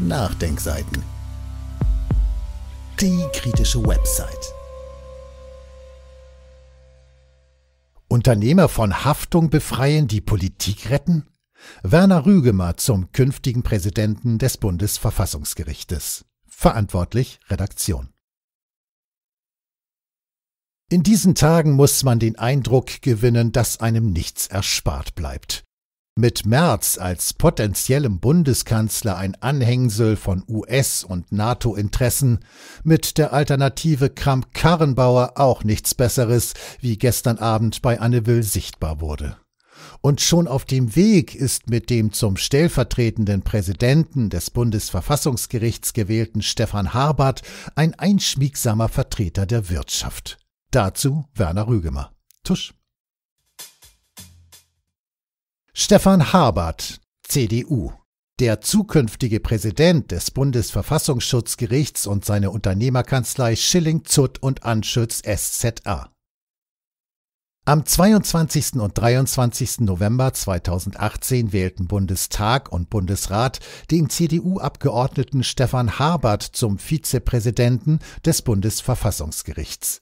Nachdenkseiten. Die kritische Website. Unternehmer von Haftung befreien, die Politik retten? Werner Rügemer zum künftigen Präsidenten des Bundesverfassungsgerichtes. Verantwortlich Redaktion. In diesen Tagen muss man den Eindruck gewinnen, dass einem nichts erspart bleibt. Mit Merz als potenziellem Bundeskanzler ein Anhängsel von US- und NATO-Interessen, mit der Alternative Kramp-Karrenbauer auch nichts Besseres, wie gestern Abend bei Anne Will sichtbar wurde. Und schon auf dem Weg ist mit dem zum stellvertretenden Präsidenten des Bundesverfassungsgerichts gewählten Stefan Harbert ein einschmiegsamer Vertreter der Wirtschaft. Dazu Werner Rügemer. Tusch. Stefan Habert, CDU. Der zukünftige Präsident des Bundesverfassungsschutzgerichts und seine Unternehmerkanzlei Schilling, Zutt und Anschütz SZA. Am 22. und 23. November 2018 wählten Bundestag und Bundesrat den CDU-Abgeordneten Stefan Habert zum Vizepräsidenten des Bundesverfassungsgerichts.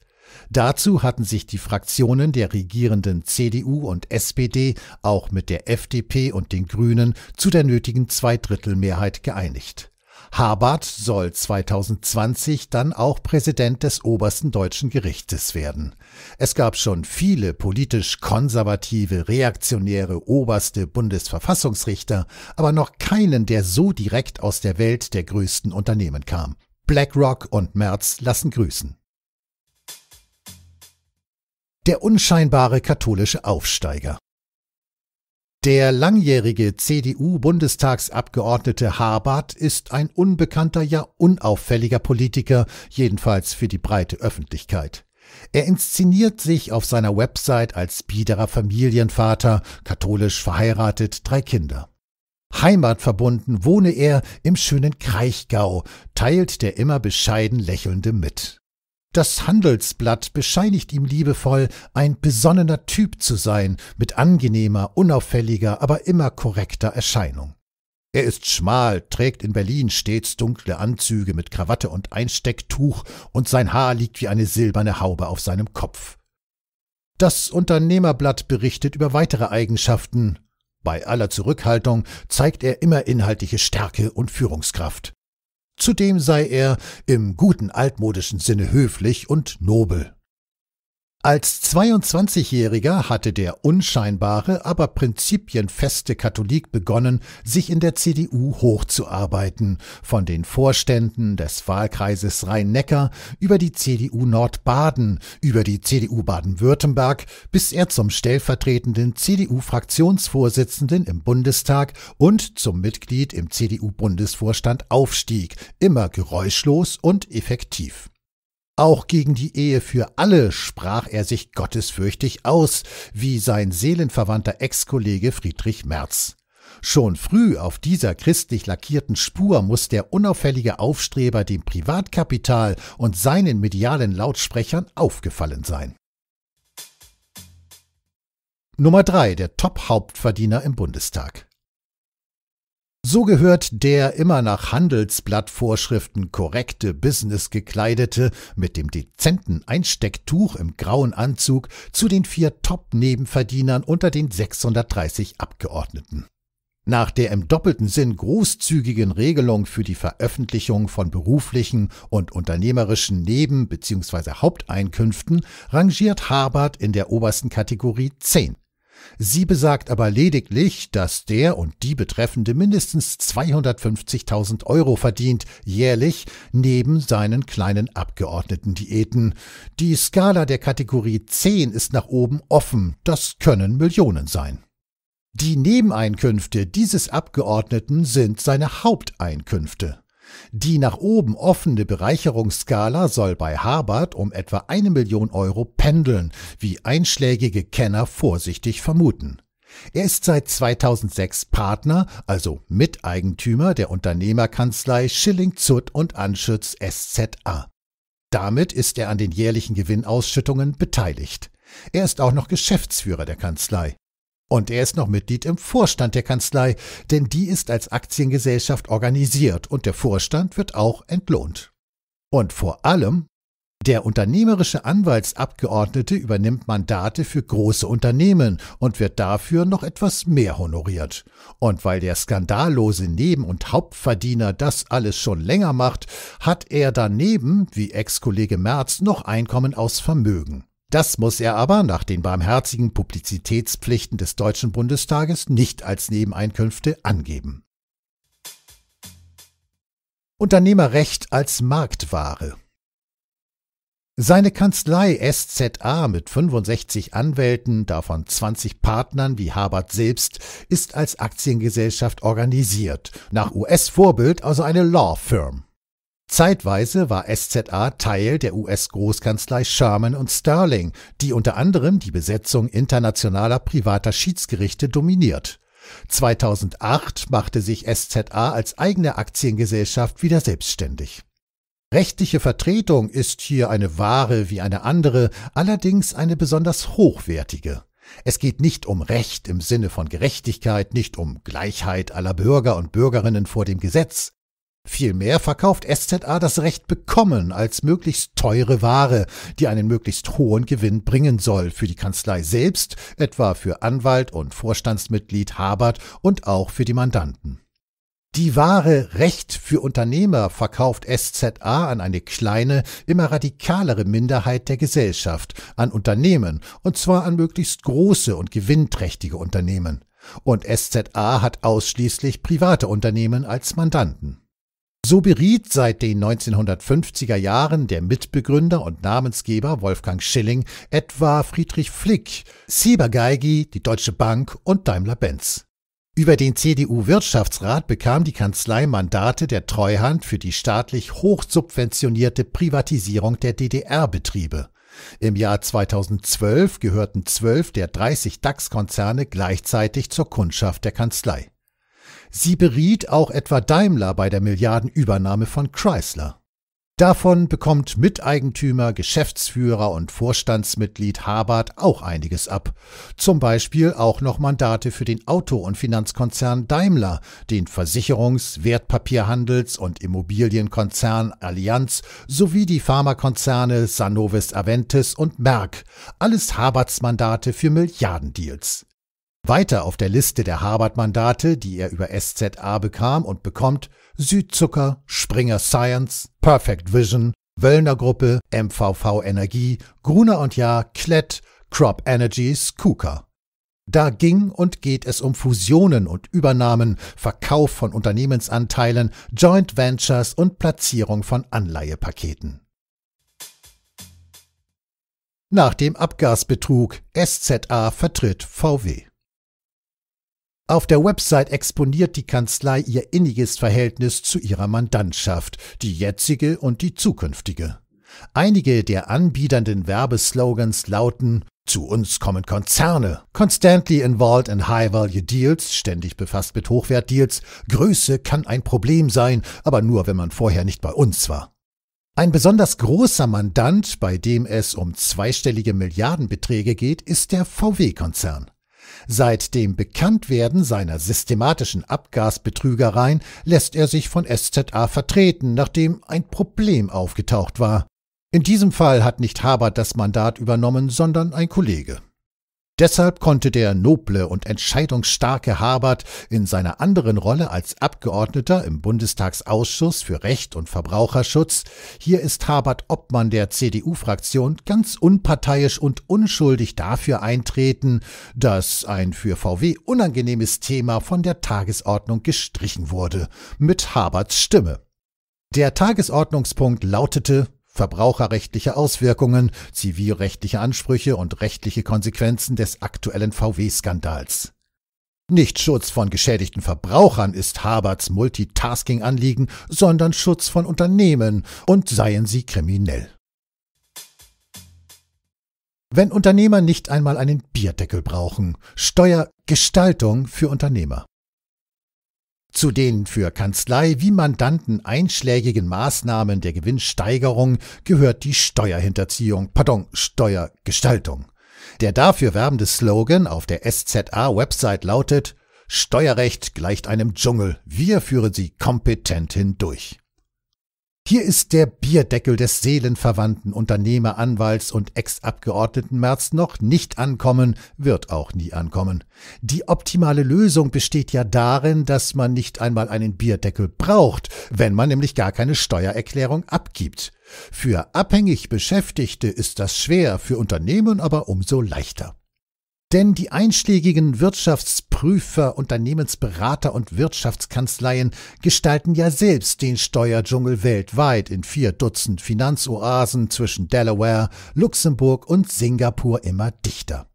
Dazu hatten sich die Fraktionen der regierenden CDU und SPD auch mit der FDP und den Grünen zu der nötigen Zweidrittelmehrheit geeinigt. Habart soll 2020 dann auch Präsident des obersten deutschen Gerichtes werden. Es gab schon viele politisch konservative, reaktionäre oberste Bundesverfassungsrichter, aber noch keinen, der so direkt aus der Welt der größten Unternehmen kam. BlackRock und Merz lassen grüßen der unscheinbare katholische Aufsteiger. Der langjährige CDU-Bundestagsabgeordnete Habart ist ein unbekannter, ja unauffälliger Politiker, jedenfalls für die breite Öffentlichkeit. Er inszeniert sich auf seiner Website als biederer Familienvater, katholisch verheiratet, drei Kinder. Heimatverbunden wohne er im schönen Kraichgau, teilt der immer bescheiden Lächelnde mit. Das Handelsblatt bescheinigt ihm liebevoll, ein besonnener Typ zu sein, mit angenehmer, unauffälliger, aber immer korrekter Erscheinung. Er ist schmal, trägt in Berlin stets dunkle Anzüge mit Krawatte und Einstecktuch, und sein Haar liegt wie eine silberne Haube auf seinem Kopf. Das Unternehmerblatt berichtet über weitere Eigenschaften. Bei aller Zurückhaltung zeigt er immer inhaltliche Stärke und Führungskraft. Zudem sei er im guten altmodischen Sinne höflich und nobel. Als 22-Jähriger hatte der unscheinbare, aber prinzipienfeste Katholik begonnen, sich in der CDU hochzuarbeiten, von den Vorständen des Wahlkreises Rhein-Neckar über die CDU Nordbaden, über die CDU Baden-Württemberg, bis er zum stellvertretenden CDU-Fraktionsvorsitzenden im Bundestag und zum Mitglied im CDU-Bundesvorstand aufstieg, immer geräuschlos und effektiv. Auch gegen die Ehe für alle sprach er sich gottesfürchtig aus, wie sein seelenverwandter Ex-Kollege Friedrich Merz. Schon früh auf dieser christlich lackierten Spur muss der unauffällige Aufstreber dem Privatkapital und seinen medialen Lautsprechern aufgefallen sein. Nummer 3. Der Top-Hauptverdiener im Bundestag. So gehört der immer nach Handelsblattvorschriften korrekte Business-Gekleidete mit dem dezenten Einstecktuch im grauen Anzug zu den vier Top-Nebenverdienern unter den 630 Abgeordneten. Nach der im doppelten Sinn großzügigen Regelung für die Veröffentlichung von beruflichen und unternehmerischen Neben- bzw. Haupteinkünften rangiert Harbert in der obersten Kategorie 10. Sie besagt aber lediglich, dass der und die Betreffende mindestens 250.000 Euro verdient, jährlich, neben seinen kleinen Abgeordneten-Diäten. Die Skala der Kategorie 10 ist nach oben offen, das können Millionen sein. Die Nebeneinkünfte dieses Abgeordneten sind seine Haupteinkünfte. Die nach oben offene Bereicherungsskala soll bei Harvard um etwa eine Million Euro pendeln, wie einschlägige Kenner vorsichtig vermuten. Er ist seit 2006 Partner, also Miteigentümer der Unternehmerkanzlei Schilling Zutt und Anschütz SZA. Damit ist er an den jährlichen Gewinnausschüttungen beteiligt. Er ist auch noch Geschäftsführer der Kanzlei. Und er ist noch Mitglied im Vorstand der Kanzlei, denn die ist als Aktiengesellschaft organisiert und der Vorstand wird auch entlohnt. Und vor allem, der unternehmerische Anwaltsabgeordnete übernimmt Mandate für große Unternehmen und wird dafür noch etwas mehr honoriert. Und weil der skandallose Neben- und Hauptverdiener das alles schon länger macht, hat er daneben, wie Ex-Kollege Merz, noch Einkommen aus Vermögen. Das muss er aber nach den barmherzigen Publizitätspflichten des Deutschen Bundestages nicht als Nebeneinkünfte angeben. Unternehmerrecht als Marktware seine Kanzlei SZA mit 65 Anwälten, davon 20 Partnern wie Habert selbst, ist als Aktiengesellschaft organisiert, nach US-Vorbild also eine Law Firm. Zeitweise war SZA Teil der US-Großkanzlei Sherman und Sterling, die unter anderem die Besetzung internationaler privater Schiedsgerichte dominiert. 2008 machte sich SZA als eigene Aktiengesellschaft wieder selbstständig. Rechtliche Vertretung ist hier eine Ware wie eine andere, allerdings eine besonders hochwertige. Es geht nicht um Recht im Sinne von Gerechtigkeit, nicht um Gleichheit aller Bürger und Bürgerinnen vor dem Gesetz. Vielmehr verkauft SZA das Recht bekommen als möglichst teure Ware, die einen möglichst hohen Gewinn bringen soll für die Kanzlei selbst, etwa für Anwalt und Vorstandsmitglied Habert und auch für die Mandanten. Die Ware Recht für Unternehmer verkauft SZA an eine kleine, immer radikalere Minderheit der Gesellschaft, an Unternehmen, und zwar an möglichst große und gewinnträchtige Unternehmen. Und SZA hat ausschließlich private Unternehmen als Mandanten. So beriet seit den 1950er Jahren der Mitbegründer und Namensgeber Wolfgang Schilling etwa Friedrich Flick, Sieber Geigi, die Deutsche Bank und Daimler-Benz. Über den CDU-Wirtschaftsrat bekam die Kanzlei Mandate der Treuhand für die staatlich hochsubventionierte Privatisierung der DDR-Betriebe. Im Jahr 2012 gehörten zwölf der 30 DAX-Konzerne gleichzeitig zur Kundschaft der Kanzlei. Sie beriet auch etwa Daimler bei der Milliardenübernahme von Chrysler. Davon bekommt Miteigentümer, Geschäftsführer und Vorstandsmitglied Habart auch einiges ab. Zum Beispiel auch noch Mandate für den Auto- und Finanzkonzern Daimler, den Versicherungs-, Wertpapierhandels- und Immobilienkonzern Allianz sowie die Pharmakonzerne Sanovis Aventis und Merck. Alles Habarts Mandate für Milliardendeals. Weiter auf der Liste der Harvard-Mandate, die er über SZA bekam und bekommt, Südzucker, Springer Science, Perfect Vision, Wöllner Gruppe, MVV Energie, Gruner und Jahr, Klett, Crop Energies, KUKA. Da ging und geht es um Fusionen und Übernahmen, Verkauf von Unternehmensanteilen, Joint Ventures und Platzierung von Anleihepaketen. Nach dem Abgasbetrug SZA vertritt VW. Auf der Website exponiert die Kanzlei ihr inniges Verhältnis zu ihrer Mandantschaft, die jetzige und die zukünftige. Einige der anbiedernden Werbeslogans lauten zu uns kommen Konzerne. Constantly involved in high-value deals, ständig befasst mit Hochwertdeals. Größe kann ein Problem sein, aber nur, wenn man vorher nicht bei uns war. Ein besonders großer Mandant, bei dem es um zweistellige Milliardenbeträge geht, ist der VW-Konzern. Seit dem Bekanntwerden seiner systematischen Abgasbetrügereien lässt er sich von SZA vertreten, nachdem ein Problem aufgetaucht war. In diesem Fall hat nicht Habert das Mandat übernommen, sondern ein Kollege. Deshalb konnte der noble und entscheidungsstarke Habert in seiner anderen Rolle als Abgeordneter im Bundestagsausschuss für Recht und Verbraucherschutz, hier ist Habert Obmann der CDU-Fraktion ganz unparteiisch und unschuldig dafür eintreten, dass ein für VW unangenehmes Thema von der Tagesordnung gestrichen wurde, mit Haberts Stimme. Der Tagesordnungspunkt lautete verbraucherrechtliche Auswirkungen, zivilrechtliche Ansprüche und rechtliche Konsequenzen des aktuellen VW-Skandals. Nicht Schutz von geschädigten Verbrauchern ist Haberts Multitasking-Anliegen, sondern Schutz von Unternehmen und seien sie kriminell. Wenn Unternehmer nicht einmal einen Bierdeckel brauchen, Steuergestaltung für Unternehmer. Zu den für Kanzlei wie Mandanten einschlägigen Maßnahmen der Gewinnsteigerung gehört die Steuerhinterziehung, pardon, Steuergestaltung. Der dafür werbende Slogan auf der SZA-Website lautet Steuerrecht gleicht einem Dschungel, wir führen sie kompetent hindurch. Hier ist der Bierdeckel des seelenverwandten Unternehmer, Anwalts und Ex-Abgeordneten Merz noch nicht ankommen, wird auch nie ankommen. Die optimale Lösung besteht ja darin, dass man nicht einmal einen Bierdeckel braucht, wenn man nämlich gar keine Steuererklärung abgibt. Für abhängig Beschäftigte ist das schwer, für Unternehmen aber umso leichter. Denn die einschlägigen Wirtschaftsprüfer, Unternehmensberater und Wirtschaftskanzleien gestalten ja selbst den Steuerdschungel weltweit in vier Dutzend Finanzoasen zwischen Delaware, Luxemburg und Singapur immer dichter.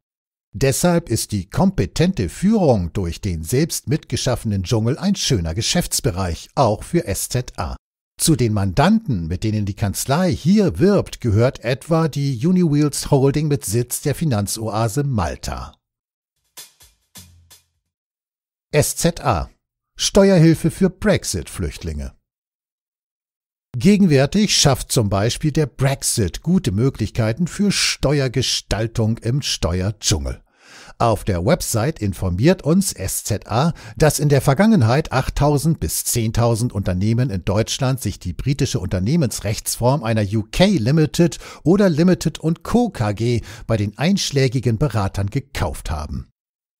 Deshalb ist die kompetente Führung durch den selbst mitgeschaffenen Dschungel ein schöner Geschäftsbereich, auch für SZA. Zu den Mandanten, mit denen die Kanzlei hier wirbt, gehört etwa die Uniwheels Holding mit Sitz der Finanzoase Malta. SZA Steuerhilfe für Brexit-Flüchtlinge Gegenwärtig schafft zum Beispiel der Brexit gute Möglichkeiten für Steuergestaltung im Steuerdschungel. Auf der Website informiert uns SZA, dass in der Vergangenheit 8000 bis 10.000 Unternehmen in Deutschland sich die britische Unternehmensrechtsform einer UK Limited oder Limited Co. KG bei den einschlägigen Beratern gekauft haben.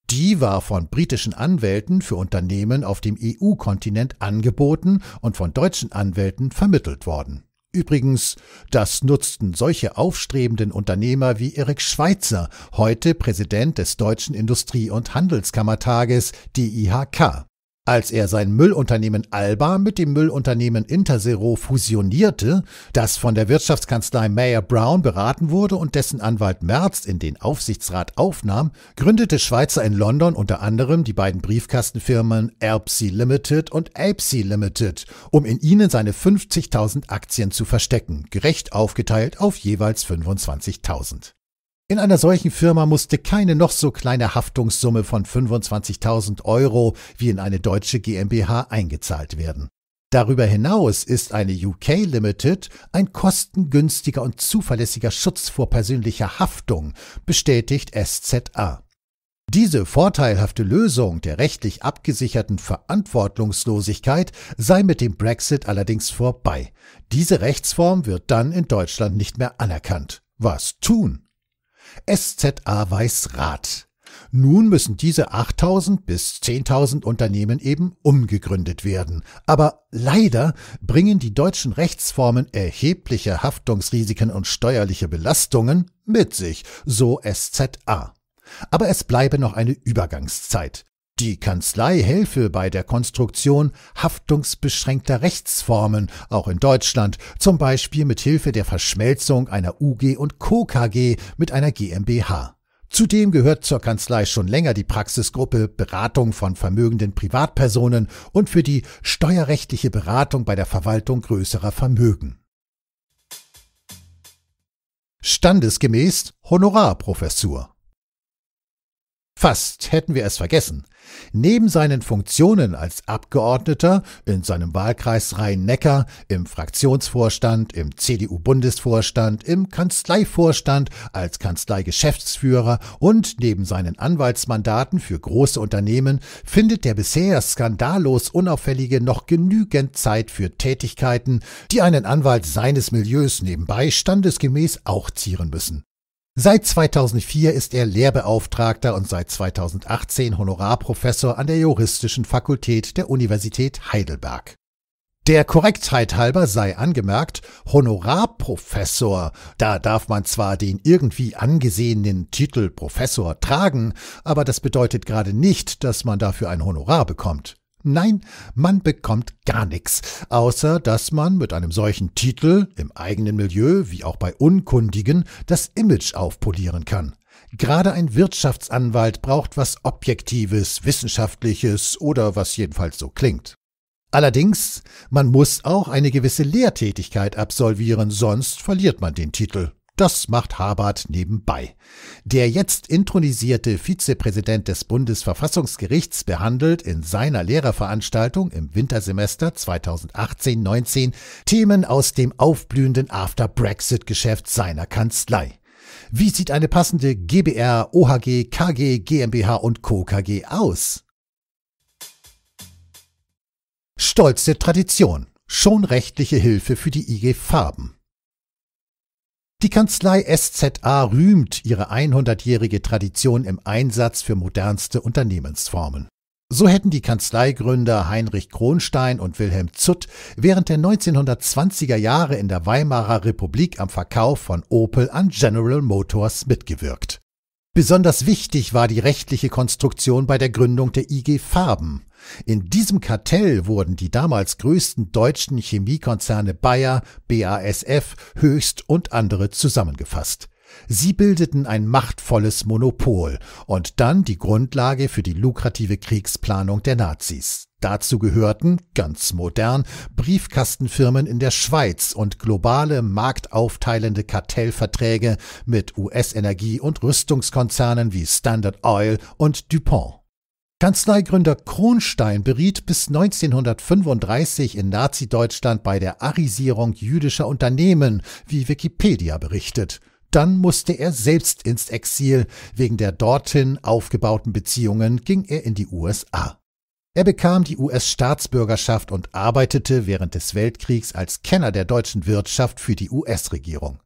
Die war von britischen Anwälten für Unternehmen auf dem EU-Kontinent angeboten und von deutschen Anwälten vermittelt worden. Übrigens, das nutzten solche aufstrebenden Unternehmer wie Erik Schweitzer, heute Präsident des Deutschen Industrie- und Handelskammertages, die IHK. Als er sein Müllunternehmen Alba mit dem Müllunternehmen Intersero fusionierte, das von der Wirtschaftskanzlei Mayer Brown beraten wurde und dessen Anwalt Merz in den Aufsichtsrat aufnahm, gründete Schweizer in London unter anderem die beiden Briefkastenfirmen Erbsi Limited und Apsy Limited, um in ihnen seine 50.000 Aktien zu verstecken, gerecht aufgeteilt auf jeweils 25.000. In einer solchen Firma musste keine noch so kleine Haftungssumme von 25.000 Euro wie in eine deutsche GmbH eingezahlt werden. Darüber hinaus ist eine UK Limited ein kostengünstiger und zuverlässiger Schutz vor persönlicher Haftung, bestätigt SZA. Diese vorteilhafte Lösung der rechtlich abgesicherten Verantwortungslosigkeit sei mit dem Brexit allerdings vorbei. Diese Rechtsform wird dann in Deutschland nicht mehr anerkannt. Was tun? SZA weiß Rat. Nun müssen diese 8000 bis 10.000 Unternehmen eben umgegründet werden. Aber leider bringen die deutschen Rechtsformen erhebliche Haftungsrisiken und steuerliche Belastungen mit sich, so SZA. Aber es bleibe noch eine Übergangszeit. Die Kanzlei helfe bei der Konstruktion haftungsbeschränkter Rechtsformen, auch in Deutschland, zum Beispiel mit Hilfe der Verschmelzung einer UG und Co. KG mit einer GmbH. Zudem gehört zur Kanzlei schon länger die Praxisgruppe Beratung von vermögenden Privatpersonen und für die steuerrechtliche Beratung bei der Verwaltung größerer Vermögen. Standesgemäß Honorarprofessur Fast hätten wir es vergessen. Neben seinen Funktionen als Abgeordneter in seinem Wahlkreis Rhein-Neckar, im Fraktionsvorstand, im CDU-Bundesvorstand, im Kanzleivorstand, als Kanzleigeschäftsführer und neben seinen Anwaltsmandaten für große Unternehmen findet der bisher skandallos Unauffällige noch genügend Zeit für Tätigkeiten, die einen Anwalt seines Milieus nebenbei standesgemäß auch zieren müssen. Seit 2004 ist er Lehrbeauftragter und seit 2018 Honorarprofessor an der Juristischen Fakultät der Universität Heidelberg. Der Korrektheit halber sei angemerkt, Honorarprofessor, da darf man zwar den irgendwie angesehenen Titel Professor tragen, aber das bedeutet gerade nicht, dass man dafür ein Honorar bekommt. Nein, man bekommt gar nichts, außer dass man mit einem solchen Titel im eigenen Milieu wie auch bei Unkundigen das Image aufpolieren kann. Gerade ein Wirtschaftsanwalt braucht was Objektives, Wissenschaftliches oder was jedenfalls so klingt. Allerdings, man muss auch eine gewisse Lehrtätigkeit absolvieren, sonst verliert man den Titel. Das macht Habart nebenbei. Der jetzt intronisierte Vizepräsident des Bundesverfassungsgerichts behandelt in seiner Lehrerveranstaltung im Wintersemester 2018-19 Themen aus dem aufblühenden After-Brexit-Geschäft seiner Kanzlei. Wie sieht eine passende GBR, OHG, KG, GmbH und Co. KG aus? Stolze Tradition. Schon rechtliche Hilfe für die IG Farben. Die Kanzlei SZA rühmt ihre 100-jährige Tradition im Einsatz für modernste Unternehmensformen. So hätten die Kanzleigründer Heinrich Kronstein und Wilhelm Zutt während der 1920er Jahre in der Weimarer Republik am Verkauf von Opel an General Motors mitgewirkt. Besonders wichtig war die rechtliche Konstruktion bei der Gründung der IG Farben, in diesem Kartell wurden die damals größten deutschen Chemiekonzerne Bayer, BASF, Höchst und andere zusammengefasst. Sie bildeten ein machtvolles Monopol und dann die Grundlage für die lukrative Kriegsplanung der Nazis. Dazu gehörten, ganz modern, Briefkastenfirmen in der Schweiz und globale marktaufteilende Kartellverträge mit US-Energie- und Rüstungskonzernen wie Standard Oil und DuPont. Kanzleigründer Kronstein beriet bis 1935 in Nazi-Deutschland bei der Arisierung jüdischer Unternehmen, wie Wikipedia berichtet. Dann musste er selbst ins Exil. Wegen der dorthin aufgebauten Beziehungen ging er in die USA. Er bekam die US-Staatsbürgerschaft und arbeitete während des Weltkriegs als Kenner der deutschen Wirtschaft für die US-Regierung.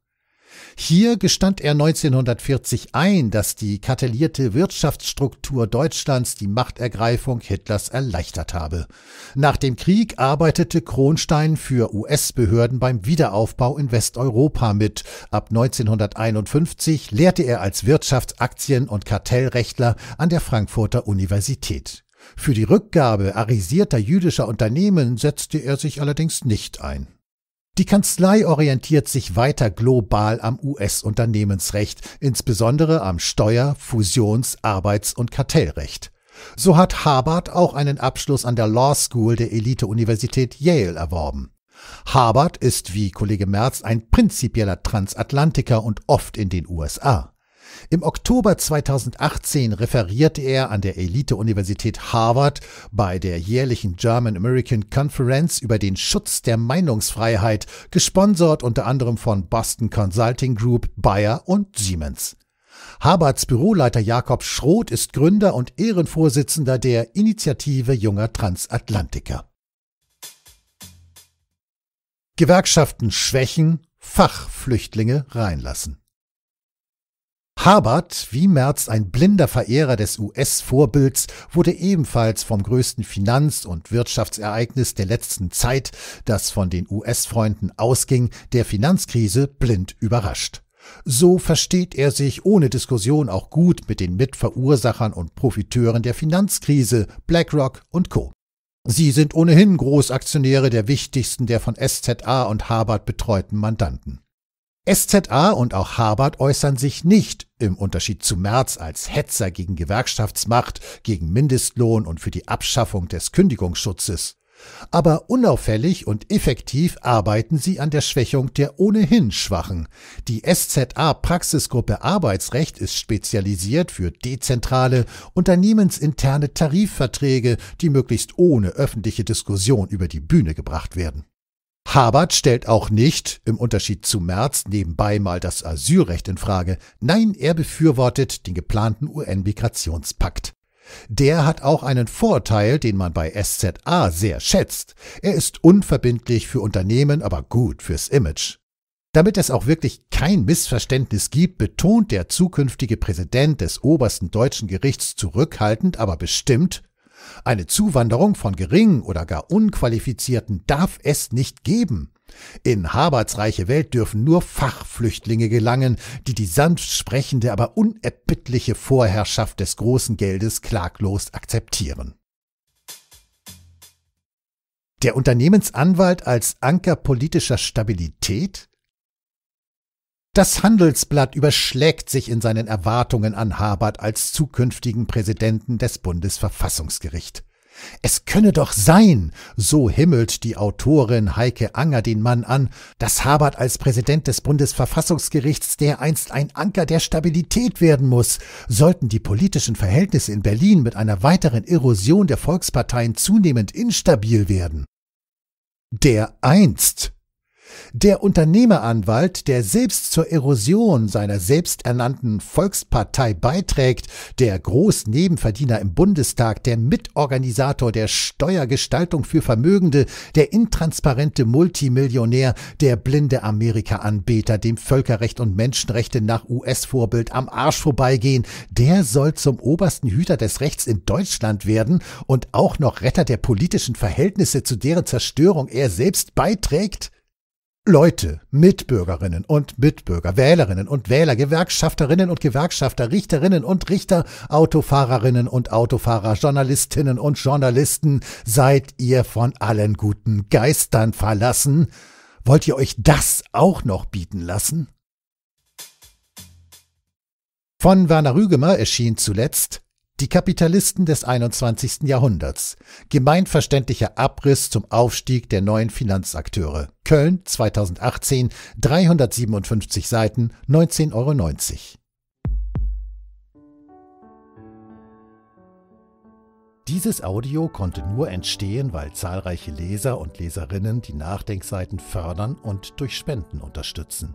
Hier gestand er 1940 ein, dass die kartellierte Wirtschaftsstruktur Deutschlands die Machtergreifung Hitlers erleichtert habe. Nach dem Krieg arbeitete Kronstein für US-Behörden beim Wiederaufbau in Westeuropa mit. Ab 1951 lehrte er als Wirtschaftsaktien- und Kartellrechtler an der Frankfurter Universität. Für die Rückgabe arisierter jüdischer Unternehmen setzte er sich allerdings nicht ein. Die Kanzlei orientiert sich weiter global am US-Unternehmensrecht, insbesondere am Steuer-, Fusions-, Arbeits- und Kartellrecht. So hat Harvard auch einen Abschluss an der Law School der Elite-Universität Yale erworben. Harvard ist wie Kollege Merz ein prinzipieller Transatlantiker und oft in den USA. Im Oktober 2018 referierte er an der Elite-Universität Harvard bei der jährlichen German American Conference über den Schutz der Meinungsfreiheit, gesponsert unter anderem von Boston Consulting Group, Bayer und Siemens. Harvards Büroleiter Jakob Schroth ist Gründer und Ehrenvorsitzender der Initiative junger Transatlantiker. Gewerkschaften schwächen, Fachflüchtlinge reinlassen. Harbert, wie Merz ein blinder Verehrer des US-Vorbilds, wurde ebenfalls vom größten Finanz- und Wirtschaftsereignis der letzten Zeit, das von den US-Freunden ausging, der Finanzkrise blind überrascht. So versteht er sich ohne Diskussion auch gut mit den Mitverursachern und Profiteuren der Finanzkrise, BlackRock und Co. Sie sind ohnehin Großaktionäre der wichtigsten der von SZA und Harvard betreuten Mandanten. SZA und auch Habert äußern sich nicht im Unterschied zu Merz als Hetzer gegen Gewerkschaftsmacht, gegen Mindestlohn und für die Abschaffung des Kündigungsschutzes. Aber unauffällig und effektiv arbeiten sie an der Schwächung der ohnehin Schwachen. Die SZA-Praxisgruppe Arbeitsrecht ist spezialisiert für dezentrale, unternehmensinterne Tarifverträge, die möglichst ohne öffentliche Diskussion über die Bühne gebracht werden. Habert stellt auch nicht, im Unterschied zu Merz, nebenbei mal das Asylrecht in Frage. Nein, er befürwortet den geplanten UN-Migrationspakt. Der hat auch einen Vorteil, den man bei SZA sehr schätzt. Er ist unverbindlich für Unternehmen, aber gut fürs Image. Damit es auch wirklich kein Missverständnis gibt, betont der zukünftige Präsident des obersten deutschen Gerichts zurückhaltend, aber bestimmt, eine Zuwanderung von geringen oder gar unqualifizierten darf es nicht geben. In Haberts reiche Welt dürfen nur Fachflüchtlinge gelangen, die die sanft sprechende, aber unerbittliche Vorherrschaft des großen Geldes klaglos akzeptieren. Der Unternehmensanwalt als Anker politischer Stabilität? Das Handelsblatt überschlägt sich in seinen Erwartungen an Habert als zukünftigen Präsidenten des Bundesverfassungsgericht. Es könne doch sein, so himmelt die Autorin Heike Anger den Mann an, dass Habert als Präsident des Bundesverfassungsgerichts dereinst ein Anker der Stabilität werden muss. Sollten die politischen Verhältnisse in Berlin mit einer weiteren Erosion der Volksparteien zunehmend instabil werden. Der einst der Unternehmeranwalt, der selbst zur Erosion seiner selbsternannten Volkspartei beiträgt, der Großnebenverdiener im Bundestag, der Mitorganisator der Steuergestaltung für Vermögende, der intransparente Multimillionär, der blinde Amerika-Anbeter, dem Völkerrecht und Menschenrechte nach US-Vorbild am Arsch vorbeigehen, der soll zum obersten Hüter des Rechts in Deutschland werden und auch noch Retter der politischen Verhältnisse, zu deren Zerstörung er selbst beiträgt? Leute, Mitbürgerinnen und Mitbürger, Wählerinnen und Wähler, Gewerkschafterinnen und Gewerkschafter, Richterinnen und Richter, Autofahrerinnen und Autofahrer, Journalistinnen und Journalisten, seid ihr von allen guten Geistern verlassen? Wollt ihr euch das auch noch bieten lassen? Von Werner Rügemer erschien zuletzt die Kapitalisten des 21. Jahrhunderts. Gemeinverständlicher Abriss zum Aufstieg der neuen Finanzakteure. Köln 2018, 357 Seiten, 19,90 Euro. Dieses Audio konnte nur entstehen, weil zahlreiche Leser und Leserinnen die Nachdenkseiten fördern und durch Spenden unterstützen.